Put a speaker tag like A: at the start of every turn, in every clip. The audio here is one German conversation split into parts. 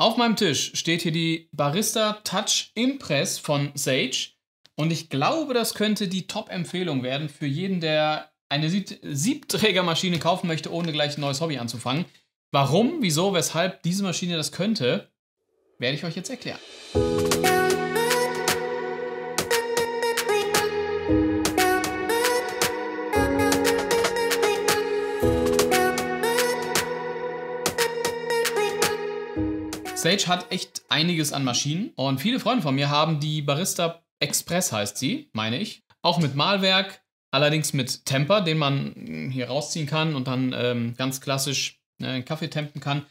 A: Auf meinem Tisch steht hier die Barista Touch Impress von Sage. Und ich glaube, das könnte die Top-Empfehlung werden für jeden, der eine Sieb Siebträgermaschine kaufen möchte, ohne gleich ein neues Hobby anzufangen. Warum, wieso, weshalb diese Maschine das könnte, werde ich euch jetzt erklären. Sage hat echt einiges an Maschinen und viele Freunde von mir haben die Barista Express heißt sie, meine ich. Auch mit Malwerk, allerdings mit Temper, den man hm, hier rausziehen kann und dann ähm, ganz klassisch äh, Kaffee tempen kann.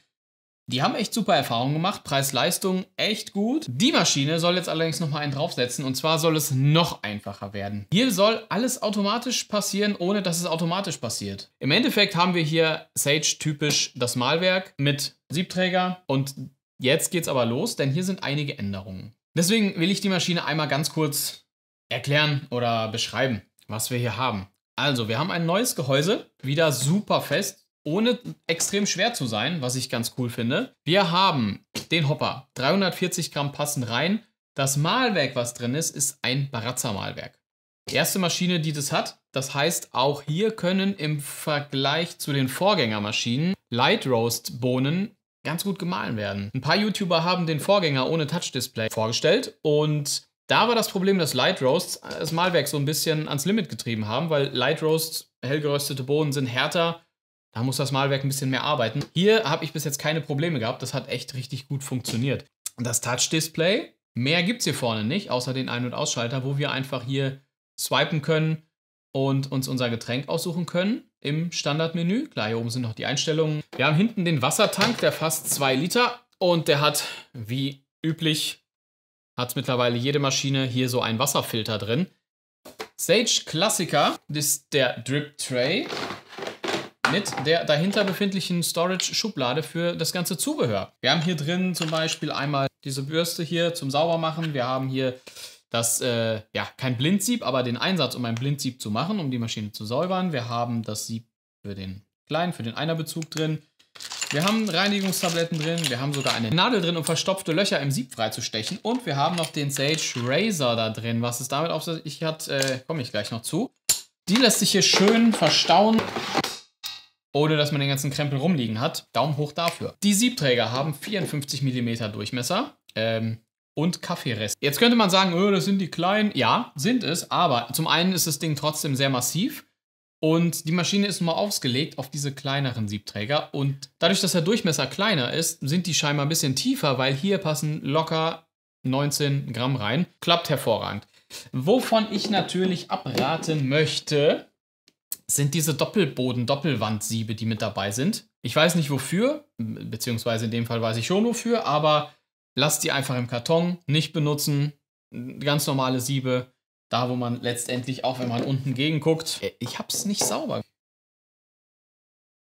A: Die haben echt super Erfahrungen gemacht, Preis-Leistung echt gut. Die Maschine soll jetzt allerdings nochmal einen draufsetzen und zwar soll es noch einfacher werden. Hier soll alles automatisch passieren, ohne dass es automatisch passiert. Im Endeffekt haben wir hier Sage typisch das Malwerk mit Siebträger und Jetzt geht's aber los, denn hier sind einige Änderungen. Deswegen will ich die Maschine einmal ganz kurz erklären oder beschreiben, was wir hier haben. Also, wir haben ein neues Gehäuse, wieder super fest, ohne extrem schwer zu sein, was ich ganz cool finde. Wir haben den Hopper, 340 Gramm passend rein. Das Mahlwerk, was drin ist, ist ein Barazza-Mahlwerk. Erste Maschine, die das hat. Das heißt, auch hier können im Vergleich zu den Vorgängermaschinen Light Roast Bohnen ganz gut gemahlen werden. Ein paar YouTuber haben den Vorgänger ohne Touch-Display vorgestellt und da war das Problem, dass Light Roasts äh, das Malwerk so ein bisschen ans Limit getrieben haben, weil Light Roasts, hellgeröstete Bohnen sind härter, da muss das Malwerk ein bisschen mehr arbeiten. Hier habe ich bis jetzt keine Probleme gehabt, das hat echt richtig gut funktioniert. Das Touch-Display, mehr gibt es hier vorne nicht, außer den Ein- und Ausschalter, wo wir einfach hier swipen können und uns unser Getränk aussuchen können im Standardmenü. Klar, hier oben sind noch die Einstellungen. Wir haben hinten den Wassertank, der fasst 2 Liter und der hat, wie üblich, hat mittlerweile jede Maschine hier so einen Wasserfilter drin. Sage Klassiker ist der Drip Tray mit der dahinter befindlichen Storage-Schublade für das ganze Zubehör. Wir haben hier drin zum Beispiel einmal diese Bürste hier zum Saubermachen. Wir haben hier das, äh, ja, kein Blindsieb, aber den Einsatz, um ein Blindsieb zu machen, um die Maschine zu säubern. Wir haben das Sieb für den kleinen, für den Einerbezug drin. Wir haben Reinigungstabletten drin, wir haben sogar eine Nadel drin, um verstopfte Löcher im Sieb freizustechen. Und wir haben noch den Sage Razor da drin. Was es damit auf sich hat, äh, komme ich gleich noch zu. Die lässt sich hier schön verstauen, ohne dass man den ganzen Krempel rumliegen hat. Daumen hoch dafür. Die Siebträger haben 54 mm Durchmesser. Ähm, und Kaffeerest. Jetzt könnte man sagen, öh, das sind die kleinen. Ja, sind es, aber zum einen ist das Ding trotzdem sehr massiv und die Maschine ist nun mal ausgelegt auf diese kleineren Siebträger und dadurch, dass der Durchmesser kleiner ist, sind die scheinbar ein bisschen tiefer, weil hier passen locker 19 Gramm rein. Klappt hervorragend. Wovon ich natürlich abraten möchte, sind diese Doppelboden-Doppelwandsiebe, die mit dabei sind. Ich weiß nicht wofür, beziehungsweise in dem Fall weiß ich schon wofür, aber lasst die einfach im Karton, nicht benutzen. Ganz normale Siebe, da wo man letztendlich, auch wenn man unten gegen guckt, äh, ich hab's nicht sauber.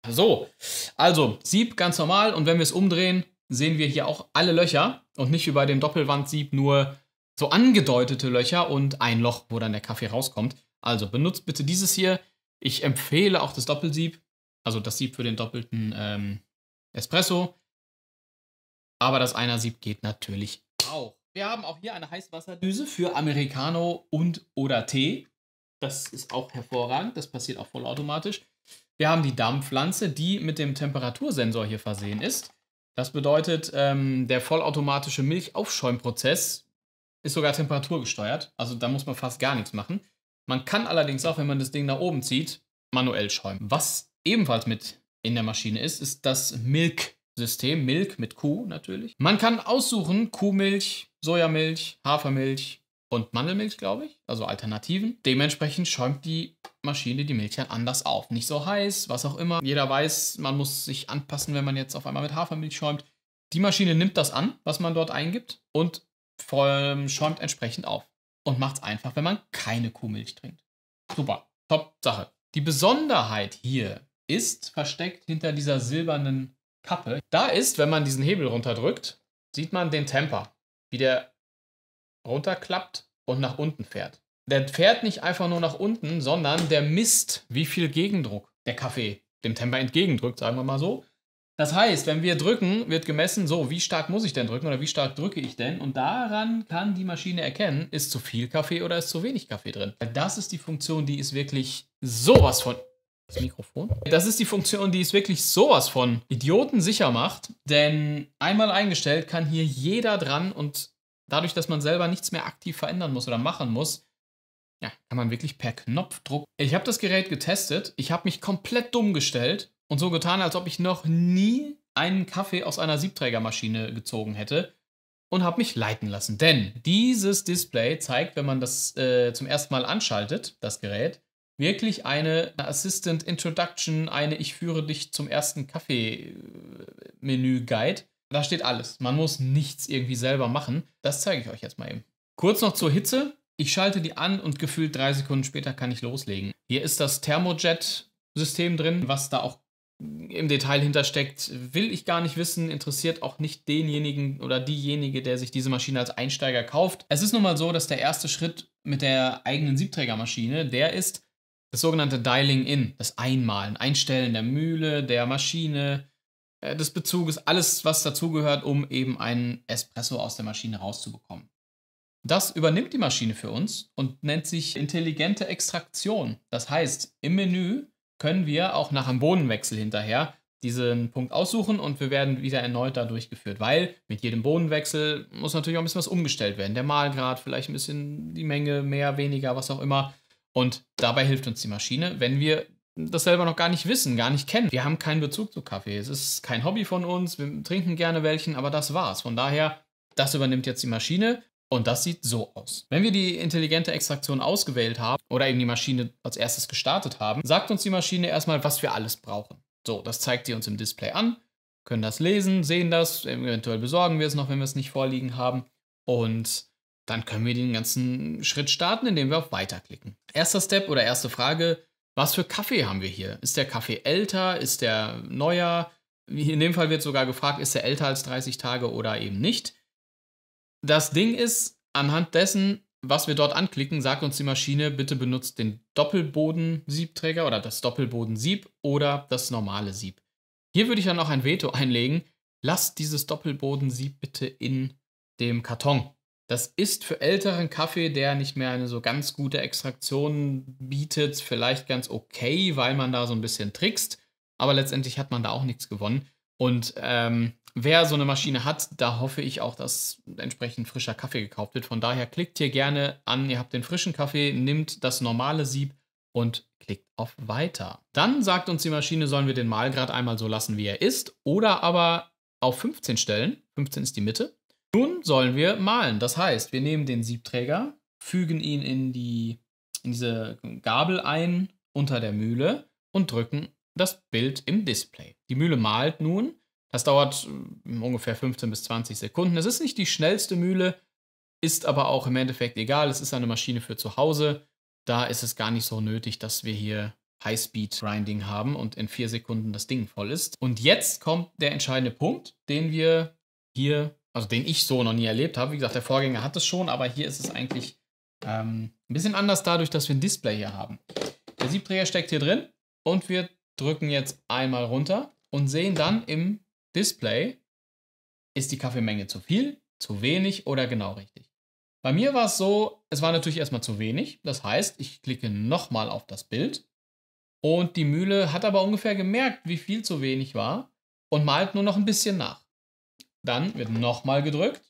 A: So, also Sieb ganz normal und wenn wir es umdrehen, sehen wir hier auch alle Löcher und nicht wie bei dem Doppelwandsieb nur so angedeutete Löcher und ein Loch, wo dann der Kaffee rauskommt. Also benutzt bitte dieses hier. Ich empfehle auch das Doppelsieb, also das Sieb für den doppelten ähm, Espresso. Aber das Einer-Sieb geht natürlich auch. Wir haben auch hier eine Heißwasserdüse für Americano und oder Tee. Das ist auch hervorragend. Das passiert auch vollautomatisch. Wir haben die Dampfpflanze, die mit dem Temperatursensor hier versehen ist. Das bedeutet, ähm, der vollautomatische Milchaufschäumprozess ist sogar temperaturgesteuert. Also da muss man fast gar nichts machen. Man kann allerdings auch, wenn man das Ding nach oben zieht, manuell schäumen. Was ebenfalls mit in der Maschine ist, ist das Milk System, Milk mit Kuh natürlich. Man kann aussuchen Kuhmilch, Sojamilch, Hafermilch und Mandelmilch, glaube ich, also Alternativen. Dementsprechend schäumt die Maschine die Milch dann anders auf. Nicht so heiß, was auch immer. Jeder weiß, man muss sich anpassen, wenn man jetzt auf einmal mit Hafermilch schäumt. Die Maschine nimmt das an, was man dort eingibt und ähm, schäumt entsprechend auf. Und macht es einfach, wenn man keine Kuhmilch trinkt. Super, top Sache. Die Besonderheit hier ist versteckt hinter dieser silbernen Pappe. Da ist, wenn man diesen Hebel runterdrückt, sieht man den Temper, wie der runterklappt und nach unten fährt. Der fährt nicht einfach nur nach unten, sondern der misst, wie viel Gegendruck der Kaffee dem Temper entgegendrückt, sagen wir mal so. Das heißt, wenn wir drücken, wird gemessen, so, wie stark muss ich denn drücken oder wie stark drücke ich denn? Und daran kann die Maschine erkennen, ist zu viel Kaffee oder ist zu wenig Kaffee drin. Das ist die Funktion, die ist wirklich sowas von das Mikrofon. Das ist die Funktion, die es wirklich sowas von Idioten sicher macht, denn einmal eingestellt kann hier jeder dran und dadurch, dass man selber nichts mehr aktiv verändern muss oder machen muss, ja, kann man wirklich per Knopfdruck. Ich habe das Gerät getestet, ich habe mich komplett dumm gestellt und so getan, als ob ich noch nie einen Kaffee aus einer Siebträgermaschine gezogen hätte und habe mich leiten lassen. Denn dieses Display zeigt, wenn man das äh, zum ersten Mal anschaltet, das Gerät, wirklich eine Assistant Introduction, eine Ich führe dich zum ersten Kaffee-Menü-Guide. Da steht alles. Man muss nichts irgendwie selber machen. Das zeige ich euch jetzt mal eben. Kurz noch zur Hitze. Ich schalte die an und gefühlt drei Sekunden später kann ich loslegen. Hier ist das Thermojet-System drin, was da auch im Detail hintersteckt, will ich gar nicht wissen, interessiert auch nicht denjenigen oder diejenige, der sich diese Maschine als Einsteiger kauft. Es ist nun mal so, dass der erste Schritt mit der eigenen Siebträgermaschine der ist, das sogenannte Dialing in, das Einmalen, Einstellen der Mühle, der Maschine, äh, des Bezuges, alles, was dazugehört, um eben einen Espresso aus der Maschine rauszubekommen. Das übernimmt die Maschine für uns und nennt sich intelligente Extraktion. Das heißt, im Menü können wir auch nach einem Bohnenwechsel hinterher diesen Punkt aussuchen und wir werden wieder erneut da durchgeführt, weil mit jedem Bohnenwechsel muss natürlich auch ein bisschen was umgestellt werden. Der Mahlgrad, vielleicht ein bisschen die Menge, mehr, weniger, was auch immer. Und dabei hilft uns die Maschine, wenn wir das selber noch gar nicht wissen, gar nicht kennen. Wir haben keinen Bezug zu Kaffee. Es ist kein Hobby von uns. Wir trinken gerne welchen, aber das war's. Von daher, das übernimmt jetzt die Maschine und das sieht so aus. Wenn wir die intelligente Extraktion ausgewählt haben oder eben die Maschine als erstes gestartet haben, sagt uns die Maschine erstmal, was wir alles brauchen. So, das zeigt sie uns im Display an, können das lesen, sehen das, eventuell besorgen wir es noch, wenn wir es nicht vorliegen haben und dann können wir den ganzen Schritt starten, indem wir auf Weiter klicken. Erster Step oder erste Frage, was für Kaffee haben wir hier? Ist der Kaffee älter? Ist der neuer? In dem Fall wird sogar gefragt, ist er älter als 30 Tage oder eben nicht. Das Ding ist, anhand dessen, was wir dort anklicken, sagt uns die Maschine, bitte benutzt den Doppelboden-Siebträger oder das Doppelboden-Sieb oder das normale Sieb. Hier würde ich dann auch ein Veto einlegen. Lasst dieses Doppelboden-Sieb bitte in dem Karton. Das ist für älteren Kaffee, der nicht mehr eine so ganz gute Extraktion bietet, vielleicht ganz okay, weil man da so ein bisschen trickst. Aber letztendlich hat man da auch nichts gewonnen. Und ähm, wer so eine Maschine hat, da hoffe ich auch, dass entsprechend frischer Kaffee gekauft wird. Von daher klickt hier gerne an, ihr habt den frischen Kaffee, nimmt das normale Sieb und klickt auf Weiter. Dann sagt uns die Maschine, sollen wir den Mahlgrad einmal so lassen, wie er ist, oder aber auf 15 stellen. 15 ist die Mitte. Nun sollen wir malen. Das heißt, wir nehmen den Siebträger, fügen ihn in, die, in diese Gabel ein unter der Mühle und drücken das Bild im Display. Die Mühle malt nun. Das dauert äh, ungefähr 15 bis 20 Sekunden. Es ist nicht die schnellste Mühle, ist aber auch im Endeffekt egal. Es ist eine Maschine für zu Hause. Da ist es gar nicht so nötig, dass wir hier highspeed grinding haben und in vier Sekunden das Ding voll ist. Und jetzt kommt der entscheidende Punkt, den wir hier also den ich so noch nie erlebt habe. Wie gesagt, der Vorgänger hat es schon, aber hier ist es eigentlich ähm, ein bisschen anders dadurch, dass wir ein Display hier haben. Der Siebträger steckt hier drin und wir drücken jetzt einmal runter und sehen dann im Display, ist die Kaffeemenge zu viel, zu wenig oder genau richtig. Bei mir war es so, es war natürlich erstmal zu wenig. Das heißt, ich klicke nochmal auf das Bild und die Mühle hat aber ungefähr gemerkt, wie viel zu wenig war und malt nur noch ein bisschen nach. Dann wird nochmal gedrückt.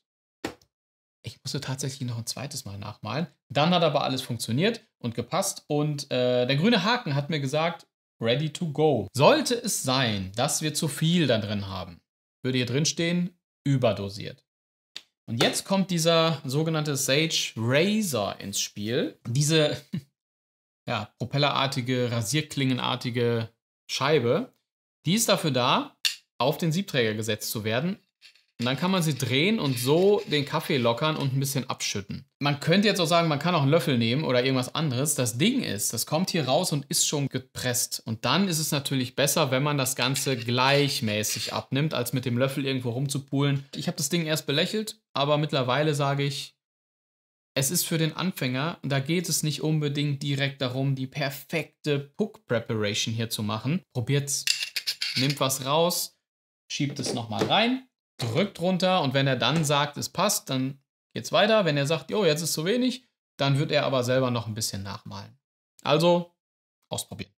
A: Ich musste tatsächlich noch ein zweites Mal nachmalen. Dann hat aber alles funktioniert und gepasst. Und äh, der grüne Haken hat mir gesagt, ready to go. Sollte es sein, dass wir zu viel da drin haben, würde hier drin stehen, überdosiert. Und jetzt kommt dieser sogenannte Sage Razor ins Spiel. Diese ja, propellerartige, rasierklingenartige Scheibe, die ist dafür da, auf den Siebträger gesetzt zu werden. Und dann kann man sie drehen und so den Kaffee lockern und ein bisschen abschütten. Man könnte jetzt auch sagen, man kann auch einen Löffel nehmen oder irgendwas anderes. Das Ding ist, das kommt hier raus und ist schon gepresst. Und dann ist es natürlich besser, wenn man das Ganze gleichmäßig abnimmt, als mit dem Löffel irgendwo rumzupulen. Ich habe das Ding erst belächelt, aber mittlerweile sage ich, es ist für den Anfänger, da geht es nicht unbedingt direkt darum, die perfekte Puck-Preparation hier zu machen. Probiert's. Nimmt was raus, schiebt es nochmal rein drückt runter und wenn er dann sagt, es passt, dann geht's weiter. Wenn er sagt, jo, jetzt ist zu wenig, dann wird er aber selber noch ein bisschen nachmalen. Also ausprobieren.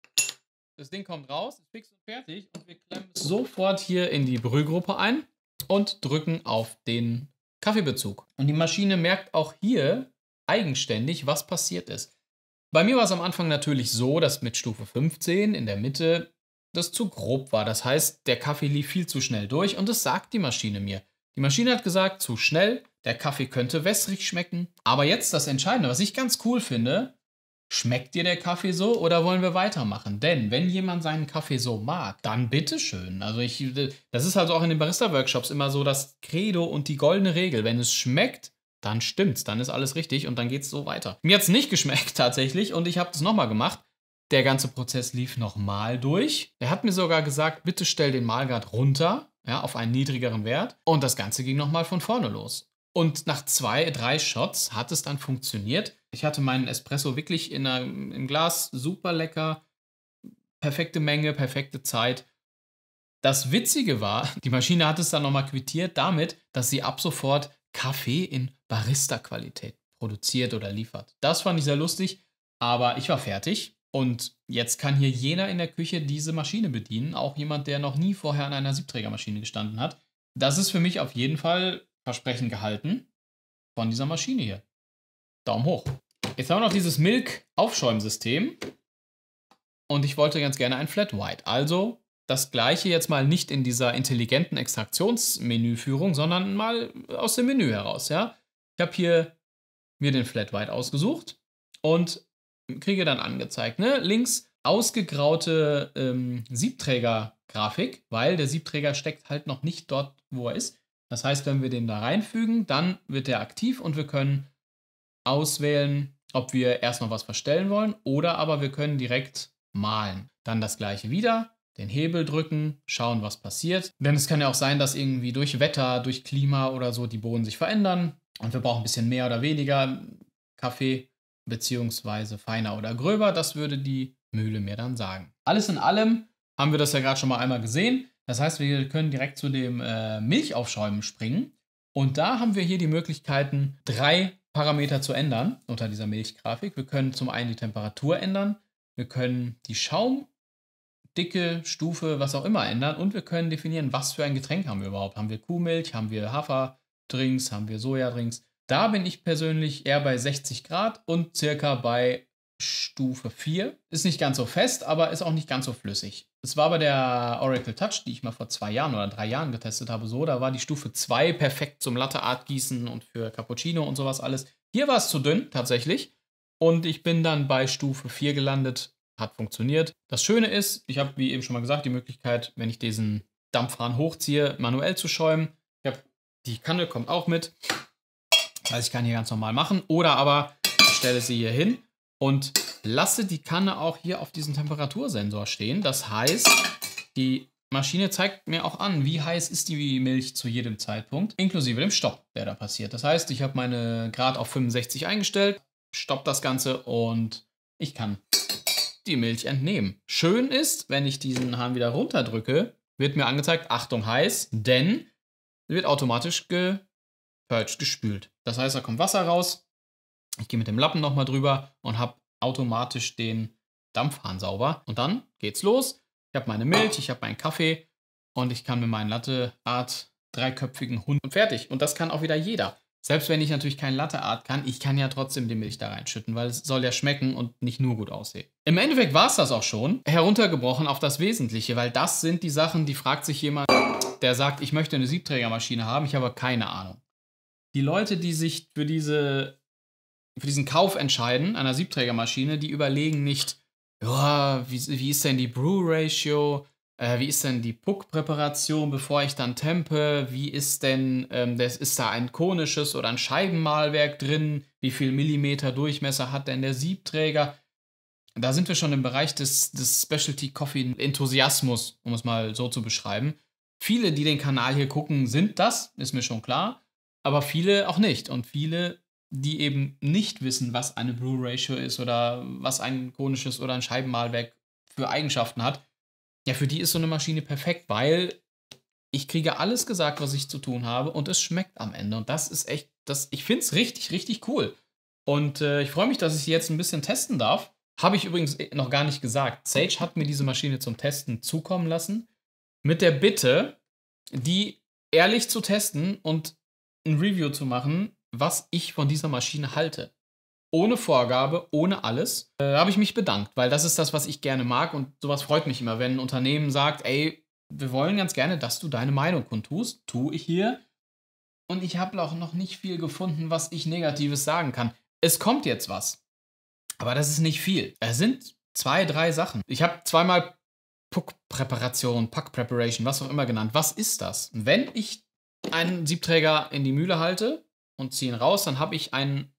A: Das Ding kommt raus, ist fix und fertig und wir klemmen es sofort hier in die Brühgruppe ein und drücken auf den Kaffeebezug. Und die Maschine merkt auch hier eigenständig, was passiert ist. Bei mir war es am Anfang natürlich so, dass mit Stufe 15 in der Mitte das zu grob war. Das heißt, der Kaffee lief viel zu schnell durch und das sagt die Maschine mir. Die Maschine hat gesagt, zu schnell, der Kaffee könnte wässrig schmecken. Aber jetzt das Entscheidende, was ich ganz cool finde, schmeckt dir der Kaffee so oder wollen wir weitermachen? Denn wenn jemand seinen Kaffee so mag, dann bitteschön. Also ich, das ist also auch in den Barista-Workshops immer so das Credo und die goldene Regel. Wenn es schmeckt, dann stimmt's, dann ist alles richtig und dann geht's so weiter. Mir hat's nicht geschmeckt tatsächlich und ich habe das nochmal gemacht der ganze Prozess lief nochmal durch. Er hat mir sogar gesagt, bitte stell den Malgrad runter, ja, auf einen niedrigeren Wert. Und das Ganze ging nochmal von vorne los. Und nach zwei, drei Shots hat es dann funktioniert. Ich hatte meinen Espresso wirklich in einer, im Glas, super lecker, perfekte Menge, perfekte Zeit. Das Witzige war, die Maschine hat es dann nochmal quittiert damit, dass sie ab sofort Kaffee in Barista-Qualität produziert oder liefert. Das fand ich sehr lustig, aber ich war fertig und jetzt kann hier jeder in der Küche diese Maschine bedienen, auch jemand, der noch nie vorher an einer Siebträgermaschine gestanden hat. Das ist für mich auf jeden Fall Versprechen gehalten von dieser Maschine hier. Daumen hoch. Jetzt haben wir noch dieses Milk-Aufschäumsystem. Und ich wollte ganz gerne ein Flat White. Also das gleiche jetzt mal nicht in dieser intelligenten Extraktionsmenüführung, sondern mal aus dem Menü heraus. Ja? Ich habe hier mir den Flat White ausgesucht und kriege dann angezeigt. Ne? Links ausgegraute ähm, Siebträger-Grafik, weil der Siebträger steckt halt noch nicht dort, wo er ist. Das heißt, wenn wir den da reinfügen, dann wird der aktiv und wir können auswählen, ob wir erst noch was verstellen wollen oder aber wir können direkt malen. Dann das gleiche wieder, den Hebel drücken, schauen, was passiert. Denn es kann ja auch sein, dass irgendwie durch Wetter, durch Klima oder so die Bohnen sich verändern und wir brauchen ein bisschen mehr oder weniger Kaffee beziehungsweise feiner oder gröber. Das würde die Mühle mir dann sagen. Alles in allem haben wir das ja gerade schon mal einmal gesehen. Das heißt, wir können direkt zu dem äh, Milchaufschäumen springen. Und da haben wir hier die Möglichkeiten, drei Parameter zu ändern unter dieser Milchgrafik. Wir können zum einen die Temperatur ändern, wir können die Schaumdicke, Stufe, was auch immer ändern und wir können definieren, was für ein Getränk haben wir überhaupt. Haben wir Kuhmilch, haben wir Haferdrinks, haben wir Sojadrinks da bin ich persönlich eher bei 60 Grad und circa bei Stufe 4. Ist nicht ganz so fest, aber ist auch nicht ganz so flüssig. Es war bei der Oracle Touch, die ich mal vor zwei Jahren oder drei Jahren getestet habe, so, da war die Stufe 2 perfekt zum Latte Gießen und für Cappuccino und sowas alles. Hier war es zu dünn, tatsächlich. Und ich bin dann bei Stufe 4 gelandet. Hat funktioniert. Das Schöne ist, ich habe, wie eben schon mal gesagt, die Möglichkeit, wenn ich diesen Dampfhahn hochziehe, manuell zu schäumen. Ich habe die Kanne kommt auch mit. Also ich kann hier ganz normal machen. Oder aber ich stelle sie hier hin und lasse die Kanne auch hier auf diesem Temperatursensor stehen. Das heißt, die Maschine zeigt mir auch an, wie heiß ist die Milch zu jedem Zeitpunkt, inklusive dem Stopp, der da passiert. Das heißt, ich habe meine Grad auf 65 eingestellt, stopp das Ganze und ich kann die Milch entnehmen. Schön ist, wenn ich diesen Hahn wieder runterdrücke, wird mir angezeigt, Achtung heiß, denn wird automatisch gepurged, gespült. Das heißt, da kommt Wasser raus. Ich gehe mit dem Lappen nochmal drüber und habe automatisch den Dampfhahn sauber. Und dann geht's los. Ich habe meine Milch, ich habe meinen Kaffee und ich kann mir meinen Latteart dreiköpfigen Hund und fertig. Und das kann auch wieder jeder. Selbst wenn ich natürlich kein Latteart kann, ich kann ja trotzdem die Milch da reinschütten, weil es soll ja schmecken und nicht nur gut aussehen. Im Endeffekt war es das auch schon, heruntergebrochen auf das Wesentliche, weil das sind die Sachen, die fragt sich jemand, der sagt, ich möchte eine Siebträgermaschine haben, ich habe keine Ahnung die Leute, die sich für, diese, für diesen Kauf entscheiden, einer Siebträgermaschine, die überlegen nicht, oh, wie, wie ist denn die Brew-Ratio, äh, wie ist denn die Puck-Präparation, bevor ich dann tempe, wie ist denn, ähm, das, ist da ein konisches oder ein Scheibenmalwerk drin, wie viel Millimeter Durchmesser hat denn der Siebträger? Da sind wir schon im Bereich des, des Specialty-Coffee-Enthusiasmus, um es mal so zu beschreiben. Viele, die den Kanal hier gucken, sind das, ist mir schon klar aber viele auch nicht. Und viele, die eben nicht wissen, was eine Blue-Ratio ist oder was ein konisches oder ein Scheibenmalwerk für Eigenschaften hat, ja, für die ist so eine Maschine perfekt, weil ich kriege alles gesagt, was ich zu tun habe und es schmeckt am Ende. Und das ist echt, das, ich finde es richtig, richtig cool. Und äh, ich freue mich, dass ich sie jetzt ein bisschen testen darf. Habe ich übrigens äh, noch gar nicht gesagt. Sage hat mir diese Maschine zum Testen zukommen lassen. Mit der Bitte, die ehrlich zu testen und ein Review zu machen, was ich von dieser Maschine halte. Ohne Vorgabe, ohne alles, äh, habe ich mich bedankt, weil das ist das, was ich gerne mag und sowas freut mich immer, wenn ein Unternehmen sagt, ey, wir wollen ganz gerne, dass du deine Meinung kundtust, tue ich hier. Und ich habe auch noch nicht viel gefunden, was ich Negatives sagen kann. Es kommt jetzt was. Aber das ist nicht viel. Es sind zwei, drei Sachen. Ich habe zweimal Puck-Präparation, puck preparation was auch immer genannt. Was ist das? Wenn ich einen Siebträger in die Mühle halte und ziehe ihn raus, dann habe ich einen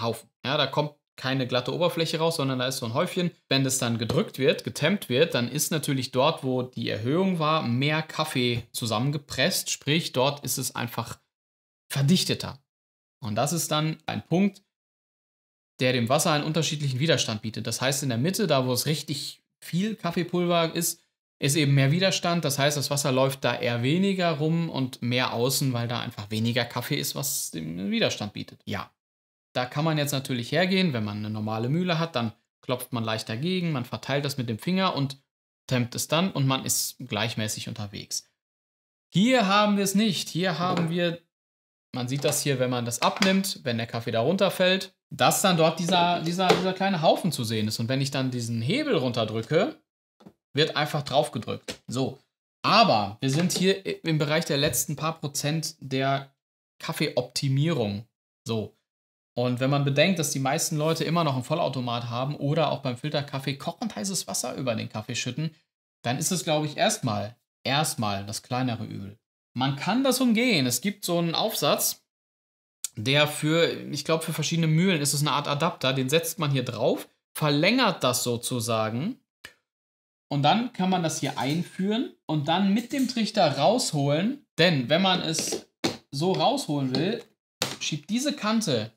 A: Haufen. Ja, da kommt keine glatte Oberfläche raus, sondern da ist so ein Häufchen. Wenn das dann gedrückt wird, getemmt wird, dann ist natürlich dort, wo die Erhöhung war, mehr Kaffee zusammengepresst. Sprich, dort ist es einfach verdichteter. Und das ist dann ein Punkt, der dem Wasser einen unterschiedlichen Widerstand bietet. Das heißt, in der Mitte, da wo es richtig viel Kaffeepulver ist, ist eben mehr Widerstand. Das heißt, das Wasser läuft da eher weniger rum und mehr außen, weil da einfach weniger Kaffee ist, was den Widerstand bietet. Ja. Da kann man jetzt natürlich hergehen, wenn man eine normale Mühle hat, dann klopft man leicht dagegen, man verteilt das mit dem Finger und tempt es dann und man ist gleichmäßig unterwegs. Hier haben wir es nicht. Hier haben wir, man sieht das hier, wenn man das abnimmt, wenn der Kaffee da runterfällt, dass dann dort dieser, dieser, dieser kleine Haufen zu sehen ist. Und wenn ich dann diesen Hebel runterdrücke, wird einfach draufgedrückt. So. Aber wir sind hier im Bereich der letzten paar Prozent der Kaffeeoptimierung. So. Und wenn man bedenkt, dass die meisten Leute immer noch einen Vollautomat haben oder auch beim Filterkaffee kochend heißes Wasser über den Kaffee schütten, dann ist es, glaube ich, erstmal, erstmal das kleinere Übel. Man kann das umgehen. Es gibt so einen Aufsatz, der für, ich glaube, für verschiedene Mühlen ist es eine Art Adapter, den setzt man hier drauf, verlängert das sozusagen und dann kann man das hier einführen und dann mit dem Trichter rausholen. Denn wenn man es so rausholen will, schiebt diese Kante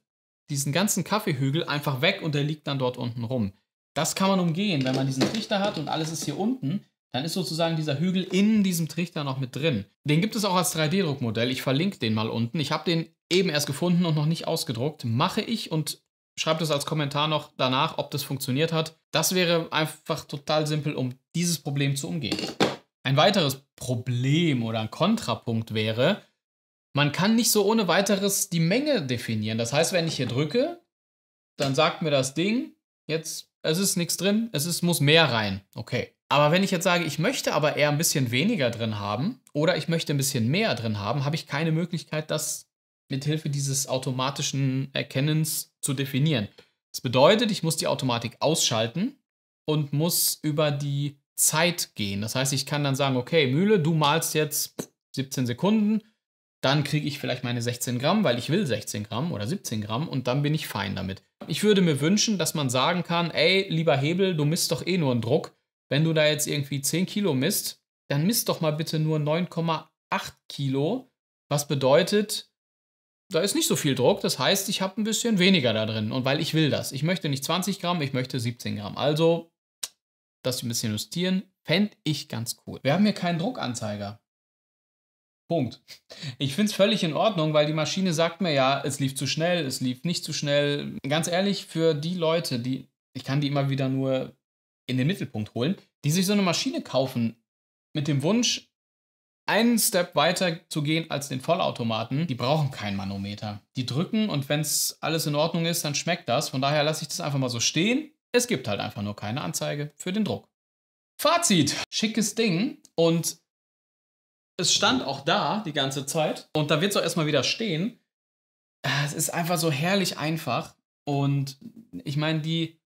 A: diesen ganzen Kaffeehügel einfach weg und der liegt dann dort unten rum. Das kann man umgehen. Wenn man diesen Trichter hat und alles ist hier unten, dann ist sozusagen dieser Hügel in diesem Trichter noch mit drin. Den gibt es auch als 3D-Druckmodell. Ich verlinke den mal unten. Ich habe den eben erst gefunden und noch nicht ausgedruckt. Mache ich und Schreibt es als Kommentar noch danach, ob das funktioniert hat. Das wäre einfach total simpel, um dieses Problem zu umgehen. Ein weiteres Problem oder ein Kontrapunkt wäre, man kann nicht so ohne weiteres die Menge definieren. Das heißt, wenn ich hier drücke, dann sagt mir das Ding, jetzt, es ist nichts drin, es ist, muss mehr rein. Okay. Aber wenn ich jetzt sage, ich möchte aber eher ein bisschen weniger drin haben oder ich möchte ein bisschen mehr drin haben, habe ich keine Möglichkeit, das mithilfe dieses automatischen Erkennens zu definieren. Das bedeutet, ich muss die Automatik ausschalten und muss über die Zeit gehen. Das heißt, ich kann dann sagen, okay, Mühle, du malst jetzt 17 Sekunden, dann kriege ich vielleicht meine 16 Gramm, weil ich will 16 Gramm oder 17 Gramm und dann bin ich fein damit. Ich würde mir wünschen, dass man sagen kann, ey, lieber Hebel, du misst doch eh nur einen Druck. Wenn du da jetzt irgendwie 10 Kilo misst, dann misst doch mal bitte nur 9,8 Kilo, was bedeutet, da ist nicht so viel Druck. Das heißt, ich habe ein bisschen weniger da drin. Und weil ich will das. Ich möchte nicht 20 Gramm, ich möchte 17 Gramm. Also das ein bisschen justieren, fände ich ganz cool. Wir haben hier keinen Druckanzeiger. Punkt. Ich finde es völlig in Ordnung, weil die Maschine sagt mir ja, es lief zu schnell, es lief nicht zu schnell. Ganz ehrlich, für die Leute, die, ich kann die immer wieder nur in den Mittelpunkt holen, die sich so eine Maschine kaufen mit dem Wunsch, einen Step weiter zu gehen als den Vollautomaten. Die brauchen keinen Manometer. Die drücken und wenn es alles in Ordnung ist, dann schmeckt das. Von daher lasse ich das einfach mal so stehen. Es gibt halt einfach nur keine Anzeige für den Druck. Fazit. Schickes Ding und es stand auch da die ganze Zeit und da wird es auch erstmal wieder stehen. Es ist einfach so herrlich einfach und ich meine, die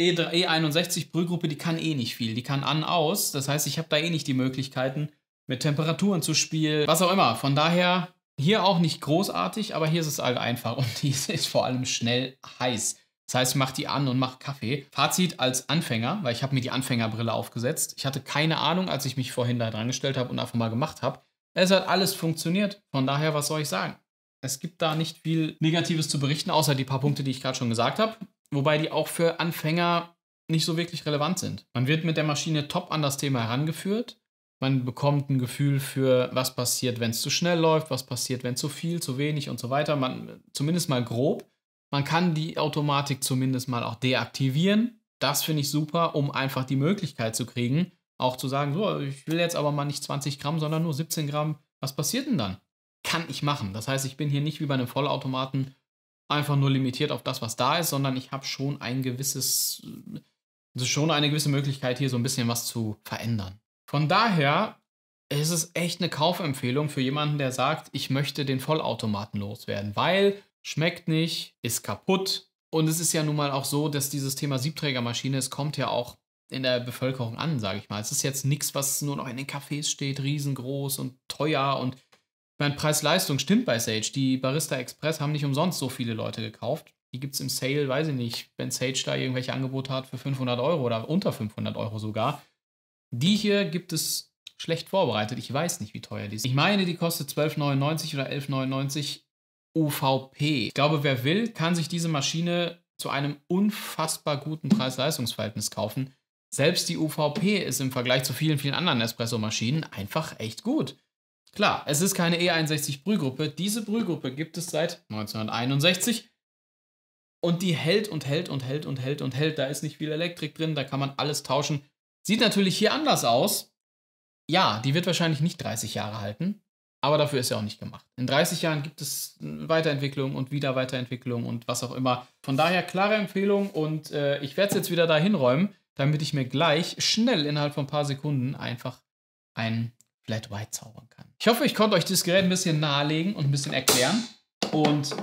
A: E3, E61 Brühgruppe, die kann eh nicht viel. Die kann an, aus. Das heißt, ich habe da eh nicht die Möglichkeiten, mit Temperaturen zu spielen, was auch immer. Von daher hier auch nicht großartig, aber hier ist es halt einfach und die ist vor allem schnell heiß. Das heißt, mach die an und mach Kaffee. Fazit als Anfänger, weil ich habe mir die Anfängerbrille aufgesetzt. Ich hatte keine Ahnung, als ich mich vorhin da dran gestellt habe und einfach mal gemacht habe. Es hat alles funktioniert. Von daher, was soll ich sagen? Es gibt da nicht viel Negatives zu berichten, außer die paar Punkte, die ich gerade schon gesagt habe. Wobei die auch für Anfänger nicht so wirklich relevant sind. Man wird mit der Maschine top an das Thema herangeführt. Man bekommt ein Gefühl für, was passiert, wenn es zu schnell läuft, was passiert, wenn zu viel, zu wenig und so weiter. Man, zumindest mal grob. Man kann die Automatik zumindest mal auch deaktivieren. Das finde ich super, um einfach die Möglichkeit zu kriegen, auch zu sagen, so, ich will jetzt aber mal nicht 20 Gramm, sondern nur 17 Gramm. Was passiert denn dann? Kann ich machen. Das heißt, ich bin hier nicht wie bei einem Vollautomaten einfach nur limitiert auf das, was da ist, sondern ich habe schon ein gewisses, also schon eine gewisse Möglichkeit, hier so ein bisschen was zu verändern. Von daher ist es echt eine Kaufempfehlung für jemanden, der sagt, ich möchte den Vollautomaten loswerden, weil schmeckt nicht, ist kaputt. Und es ist ja nun mal auch so, dass dieses Thema Siebträgermaschine, es kommt ja auch in der Bevölkerung an, sage ich mal. Es ist jetzt nichts, was nur noch in den Cafés steht, riesengroß und teuer und mein Preis-Leistung stimmt bei Sage. Die Barista Express haben nicht umsonst so viele Leute gekauft. Die gibt es im Sale, weiß ich nicht, wenn Sage da irgendwelche Angebote hat für 500 Euro oder unter 500 Euro sogar. Die hier gibt es schlecht vorbereitet. Ich weiß nicht, wie teuer die ist. Ich meine, die kostet 12,99 oder 11,99 UVP. Ich glaube, wer will, kann sich diese Maschine zu einem unfassbar guten Preis-Leistungs-Verhältnis kaufen. Selbst die UVP ist im Vergleich zu vielen, vielen anderen Espresso-Maschinen einfach echt gut. Klar, es ist keine E61 Brühgruppe. Diese Brühgruppe gibt es seit 1961 und die hält und hält und hält und hält und hält. Da ist nicht viel Elektrik drin, da kann man alles tauschen. Sieht natürlich hier anders aus. Ja, die wird wahrscheinlich nicht 30 Jahre halten, aber dafür ist ja auch nicht gemacht. In 30 Jahren gibt es äh, Weiterentwicklung und wieder Weiterentwicklung und was auch immer. Von daher klare Empfehlung und äh, ich werde es jetzt wieder dahin räumen, damit ich mir gleich schnell innerhalb von ein paar Sekunden einfach ein Flat White zaubern kann. Ich hoffe, ich konnte euch das Gerät ein bisschen nahelegen und ein bisschen erklären und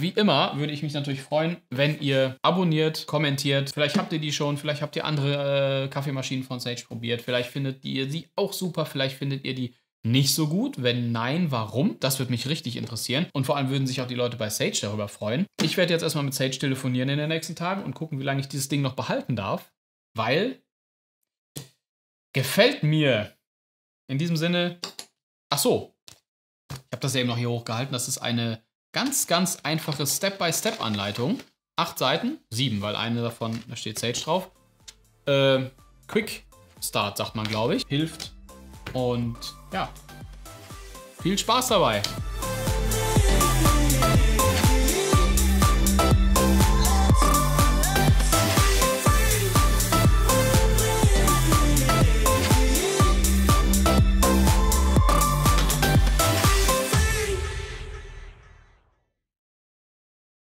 A: wie immer würde ich mich natürlich freuen, wenn ihr abonniert, kommentiert. Vielleicht habt ihr die schon, vielleicht habt ihr andere äh, Kaffeemaschinen von Sage probiert. Vielleicht findet ihr sie auch super, vielleicht findet ihr die nicht so gut? Wenn nein, warum? Das würde mich richtig interessieren. Und vor allem würden sich auch die Leute bei Sage darüber freuen. Ich werde jetzt erstmal mit Sage telefonieren in den nächsten Tagen und gucken, wie lange ich dieses Ding noch behalten darf. Weil gefällt mir. In diesem Sinne. Ach so. Ich habe das ja eben noch hier hochgehalten. Das ist eine ganz, ganz einfache Step-by-Step-Anleitung. Acht Seiten, sieben, weil eine davon, da steht Sage drauf. Äh, Quick Start, sagt man, glaube ich. Hilft. Und ja, viel Spaß dabei.